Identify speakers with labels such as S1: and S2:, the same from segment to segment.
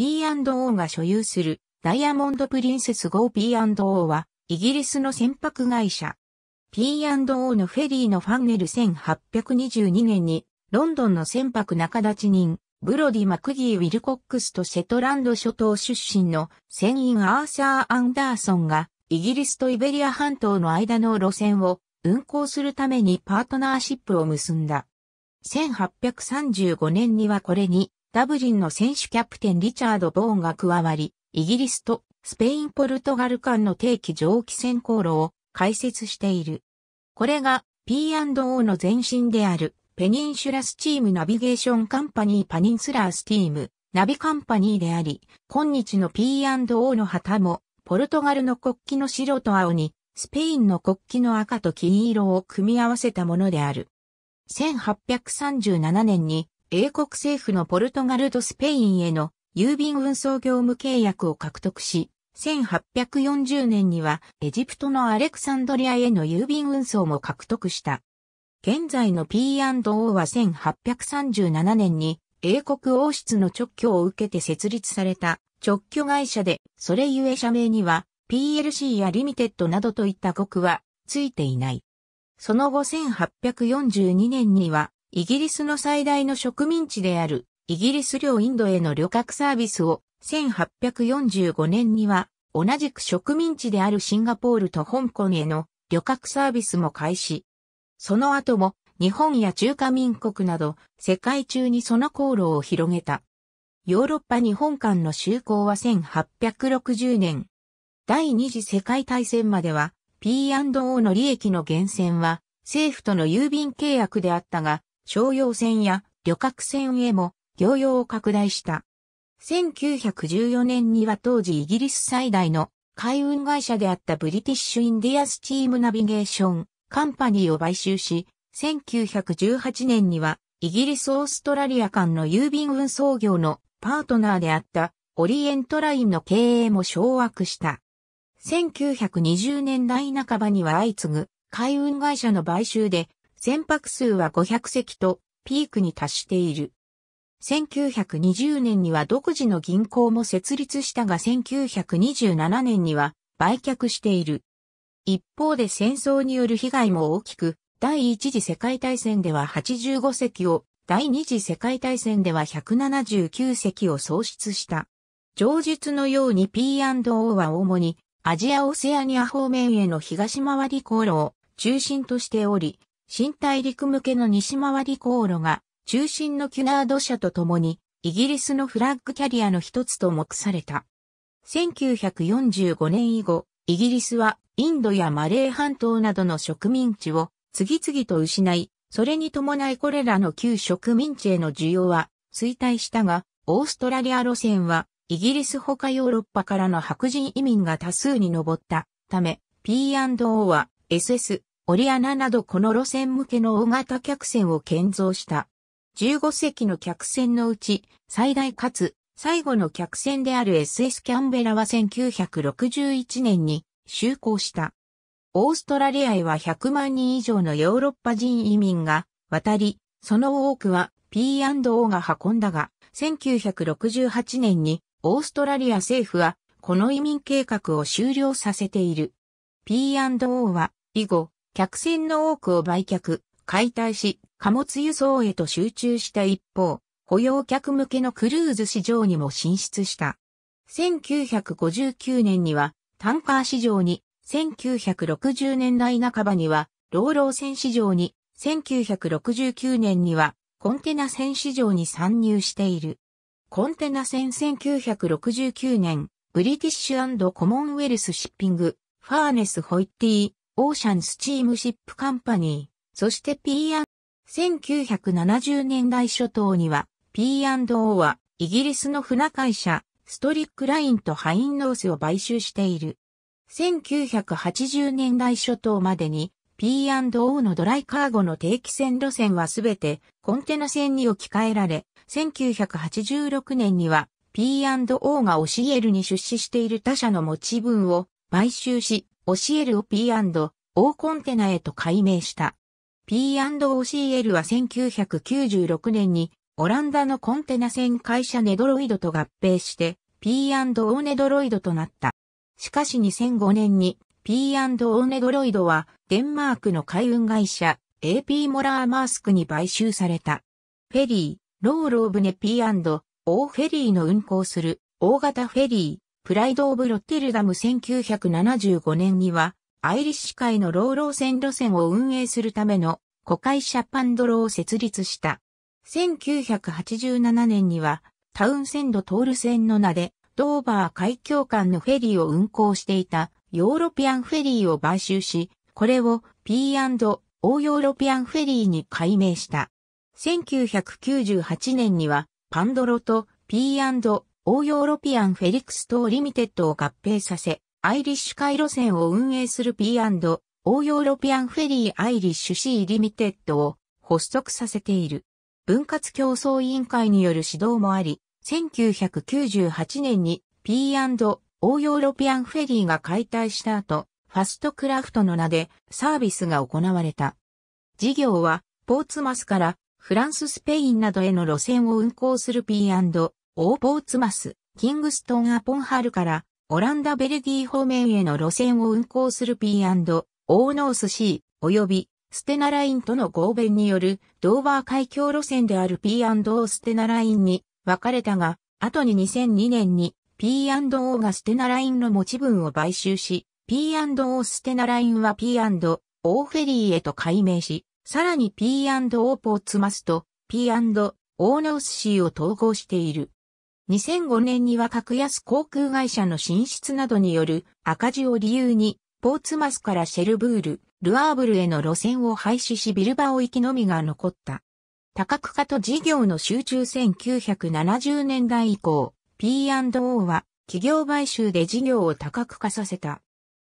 S1: P&O が所有するダイヤモンドプリンセス号 P&O はイギリスの船舶会社。P&O のフェリーのファンネル1822年にロンドンの船舶仲立ち人ブロディ・マクギー・ウィルコックスとシェトランド諸島出身の船員アーサー・アンダーソンがイギリスとイベリア半島の間の路線を運航するためにパートナーシップを結んだ。1835年にはこれにダブリンの選手キャプテンリチャード・ボーンが加わり、イギリスとスペイン・ポルトガル間の定期蒸気線航路を開設している。これが P&O の前身であるペニンシュラスチームナビゲーションカンパニーパニンスラースティームナビカンパニーであり、今日の P&O の旗もポルトガルの国旗の白と青にスペインの国旗の赤と金色を組み合わせたものである。1837年に英国政府のポルトガルとスペインへの郵便運送業務契約を獲得し、1840年にはエジプトのアレクサンドリアへの郵便運送も獲得した。現在の P&O は1837年に英国王室の直居を受けて設立された直居会社で、それゆえ社名には PLC やリミテッドなどといった国はついていない。その後1842年にはイギリスの最大の植民地であるイギリス領インドへの旅客サービスを1845年には同じく植民地であるシンガポールと香港への旅客サービスも開始。その後も日本や中華民国など世界中にその航路を広げた。ヨーロッパ日本間の就航は1860年。第二次世界大戦までは P&O の利益の源泉は政府との郵便契約であったが、商用船や旅客船へも業用を拡大した。1914年には当時イギリス最大の海運会社であったブリティッシュ・インディア・スチーム・ナビゲーション・カンパニーを買収し、1918年にはイギリス・オーストラリア間の郵便運送業のパートナーであったオリエントラインの経営も掌握した。1920年代半ばには相次ぐ海運会社の買収で船舶数は500隻とピークに達している。1920年には独自の銀行も設立したが1927年には売却している。一方で戦争による被害も大きく、第一次世界大戦では85隻を、第二次世界大戦では179隻を喪失した。上述のように P&O は主にアジア・オセアニア方面への東回り航路を中心としており、新大陸向けの西回り航路が中心のキュナード社と共にイギリスのフラッグキャリアの一つと目された。1945年以後、イギリスはインドやマレー半島などの植民地を次々と失い、それに伴いこれらの旧植民地への需要は衰退したが、オーストラリア路線はイギリス他ヨーロッパからの白人移民が多数に上ったため、P&O は SS、オリアナなどこの路線向けの大型客船を建造した。15隻の客船のうち、最大かつ最後の客船である SS キャンベラは1961年に就航した。オーストラリアへは100万人以上のヨーロッパ人移民が渡り、その多くは P&O が運んだが、1968年にオーストラリア政府はこの移民計画を終了させている。P&O は以後、客船の多くを売却、解体し、貨物輸送へと集中した一方、保養客向けのクルーズ市場にも進出した。1959年にはタンカー市場に、1960年代半ばには老老船市場に、1969年にはコンテナ船市場に参入している。コンテナ船1969年、ブリティッシュコモンウェルスシッピング、ファーネス・ホイッティ、オーシャンスチームシップカンパニー、そして P&、1970年代初頭には P&O はイギリスの船会社、ストリックラインとハインノースを買収している。1980年代初頭までに P&O のドライカーゴの定期船路線はすべてコンテナ船に置き換えられ、1986年には P&O がオシエルに出資している他社の持ち分を買収し、OCL を P&O コンテナへと改名した。P&OCL は1996年にオランダのコンテナ船会社ネドロイドと合併して P&O ネドロイドとなった。しかし2005年に P&O ネドロイドはデンマークの海運会社 AP モラーマースクに買収された。フェリー、ローローブネ P&O フェリーの運航する大型フェリー、プライド・オブ・ロッテルダム1975年には、アイリッシュ海の老老線路線を運営するための、古会シャパンドロを設立した。1987年には、タウンセンド・トール線の名で、ドーバー海峡間のフェリーを運航していた、ヨーロピアンフェリーを買収し、これを P&O ヨーロピアンフェリーに改名した。1998年には、パンドロと P&O オーヨーロピアンフェリクス島リミテッドを合併させ、アイリッシュ海路線を運営する P&O ヨーロピアンフェリーアイリッシュ C リミテッドを発足させている。分割競争委員会による指導もあり、1998年に P&O ヨーロピアンフェリーが解体した後、ファストクラフトの名でサービスが行われた。事業は、ポーツマスからフランス、スペインなどへの路線を運行する P&O オーポーツマス、キングストンアポンハルから、オランダベルギー方面への路線を運行する P&O ノース C 及びステナラインとの合弁によるドーバー海峡路線である P&O ステナラインに分かれたが、後に2002年に P&O がステナラインの持ち分を買収し、P&O ステナラインは P&O フェリーへと改名し、さらに P&O ポーツマスと P&O ノースシーを統合している。2005年には格安航空会社の進出などによる赤字を理由に、ポーツマスからシェルブール、ルアーブルへの路線を廃止しビルバオ行きのみが残った。多角化と事業の集中1970年代以降、P&O は企業買収で事業を多角化させた。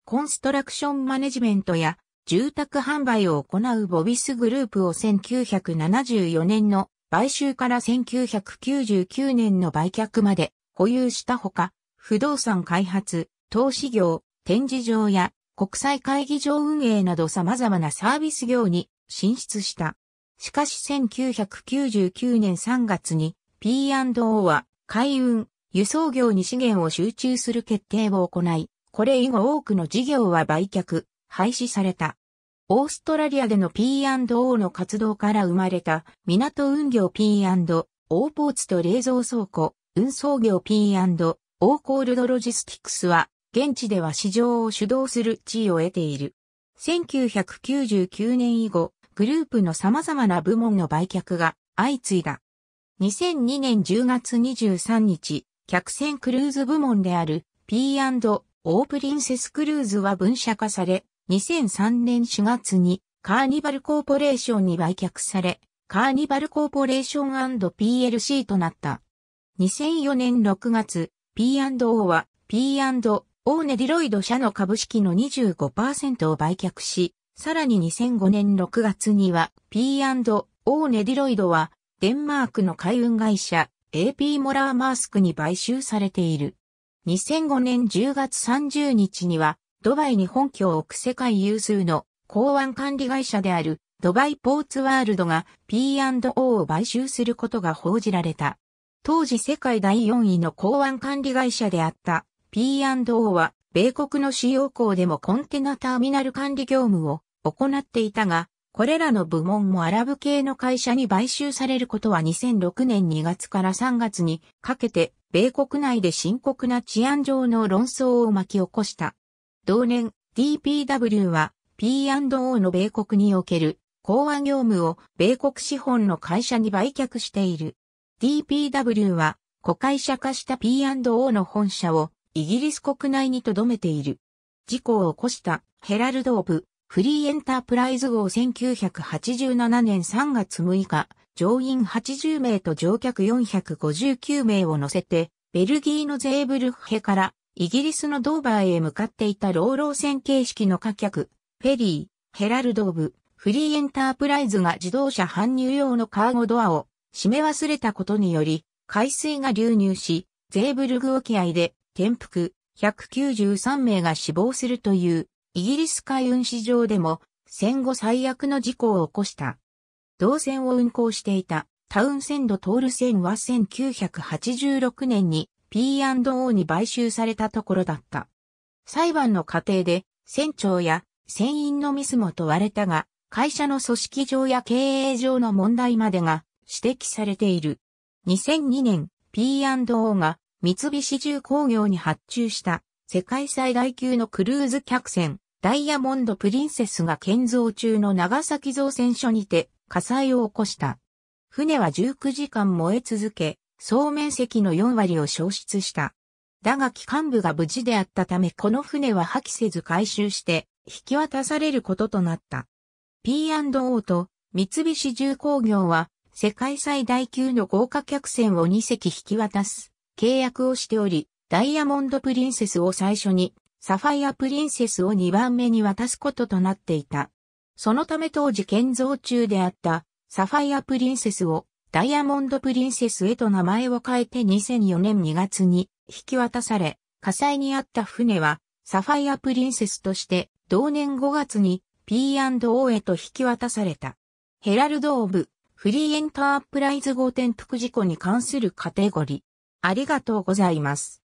S1: コンストラクションマネジメントや住宅販売を行うボビスグループを1974年の買収から1999年の売却まで保有したほか、不動産開発、投資業、展示場や国際会議場運営など様々なサービス業に進出した。しかし1999年3月に P&O は海運、輸送業に資源を集中する決定を行い、これ以後多くの事業は売却、廃止された。オーストラリアでの P&O の活動から生まれた港運業 P&O ポーツと冷蔵倉庫、運送業 P&O コールドロジスティクスは現地では市場を主導する地位を得ている。1999年以後、グループの様々な部門の売却が相次いだ。2002年10月23日、客船クルーズ部門である P&O プリンセスクルーズは分社化され、2003年4月にカーニバルコーポレーションに売却され、カーニバルコーポレーション &PLC となった。2004年6月、P&O は P&O ネディロイド社の株式の25%を売却し、さらに2005年6月には P&O ネディロイドはデンマークの海運会社 AP モラーマースクに買収されている。2005年10月30日にはドバイに本拠を置く世界有数の港湾管理会社であるドバイポーツワールドが P&O を買収することが報じられた。当時世界第4位の港湾管理会社であった P&O は米国の主要港でもコンテナターミナル管理業務を行っていたが、これらの部門もアラブ系の会社に買収されることは2006年2月から3月にかけて米国内で深刻な治安上の論争を巻き起こした。同年、DPW は P&O の米国における公安業務を米国資本の会社に売却している。DPW は、子会社化した P&O の本社をイギリス国内に留めている。事故を起こしたヘラルド・オブ・フリーエンタープライズ号1987年3月6日、乗員80名と乗客459名を乗せて、ベルギーのゼーブルフヘからイギリスのドーバーへ向かっていた老老船形式の貨客、フェリー、ヘラルドーブ、フリーエンタープライズが自動車搬入用のカーゴドアを閉め忘れたことにより、海水が流入し、ゼーブルグ沖合で転覆、193名が死亡するという、イギリス海運史上でも戦後最悪の事故を起こした。同船を運航していたタウンセンドトールは1986年に P&O に買収されたところだった。裁判の過程で、船長や船員のミスも問われたが、会社の組織上や経営上の問題までが指摘されている。2002年、P&O が三菱重工業に発注した世界最大級のクルーズ客船ダイヤモンド・プリンセスが建造中の長崎造船所にて火災を起こした。船は19時間燃え続け、総面積の4割を消失した。だが機関部が無事であったためこの船は破棄せず回収して引き渡されることとなった。P&O と三菱重工業は世界最大級の豪華客船を2隻引き渡す契約をしており、ダイヤモンドプリンセスを最初に、サファイアプリンセスを2番目に渡すこととなっていた。そのため当時建造中であったサファイアプリンセスをダイヤモンド・プリンセスへと名前を変えて2004年2月に引き渡され、火災にあった船はサファイア・プリンセスとして同年5月に P&O へと引き渡された。ヘラルド・オブ・フリーエンタープライズ号転覆事故に関するカテゴリー。ありがとうございます。